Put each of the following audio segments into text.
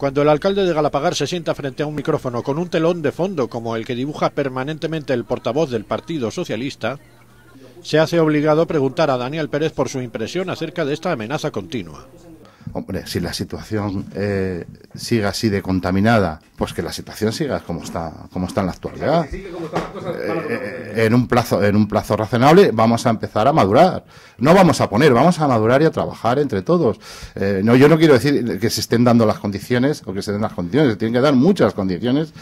Cuando el alcalde de Galapagar se sienta frente a un micrófono con un telón de fondo como el que dibuja permanentemente el portavoz del Partido Socialista, se hace obligado a preguntar a Daniel Pérez por su impresión acerca de esta amenaza continua. Hombre, si la situación eh, siga así de contaminada, pues que la situación siga como está, como está en la actualidad. En un plazo, en un plazo razonable, vamos a empezar a madurar. No vamos a poner, vamos a madurar y a trabajar entre todos. Eh, no, yo no quiero decir que se estén dando las condiciones o que se den las condiciones, se tienen que dar muchas condiciones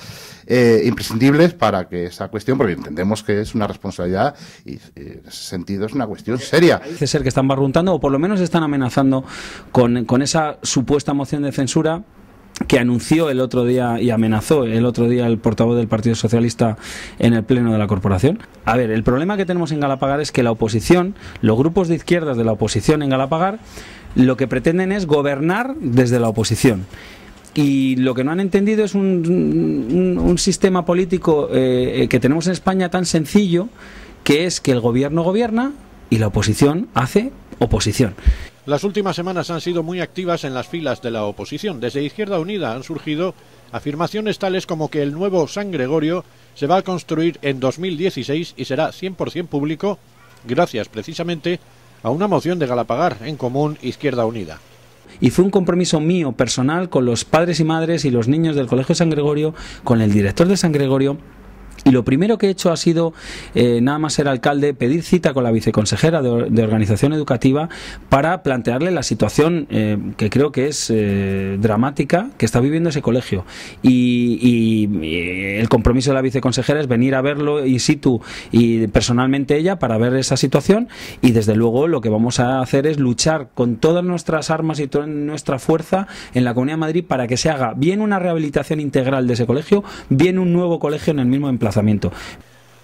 eh, imprescindibles para que esa cuestión, porque entendemos que es una responsabilidad y, en ese sentido es una cuestión seria. ser que están barruntando o por lo menos están amenazando con, con esa supuesta moción de censura que anunció el otro día y amenazó el otro día el portavoz del Partido Socialista en el Pleno de la Corporación. A ver, el problema que tenemos en Galapagar es que la oposición, los grupos de izquierdas de la oposición en Galapagar, lo que pretenden es gobernar desde la oposición y lo que no han entendido es un, sistema político eh, que tenemos en España tan sencillo que es que el gobierno gobierna y la oposición hace oposición. Las últimas semanas han sido muy activas en las filas de la oposición. Desde Izquierda Unida han surgido afirmaciones tales como que el nuevo San Gregorio se va a construir en 2016 y será 100% público gracias precisamente a una moción de Galapagar en común Izquierda Unida y fue un compromiso mío personal con los padres y madres y los niños del Colegio San Gregorio, con el director de San Gregorio y lo primero que he hecho ha sido, eh, nada más ser alcalde, pedir cita con la viceconsejera de, Organización Educativa para plantearle la situación eh, que creo que es eh, dramática que está viviendo ese colegio. Y, el compromiso de la viceconsejera es venir a verlo in situ y personalmente ella para ver esa situación. Y desde luego lo que vamos a hacer es luchar con todas nuestras armas y toda nuestra fuerza en la Comunidad de Madrid para que se haga bien una rehabilitación integral de ese colegio, bien un nuevo colegio en el mismo emplazamiento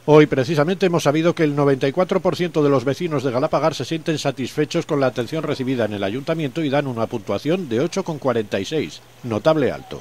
Hoy precisamente hemos sabido que el 94% de los vecinos de Galapagar se sienten satisfechos con la atención recibida en el ayuntamiento y dan una puntuación de 8,46, notable alto.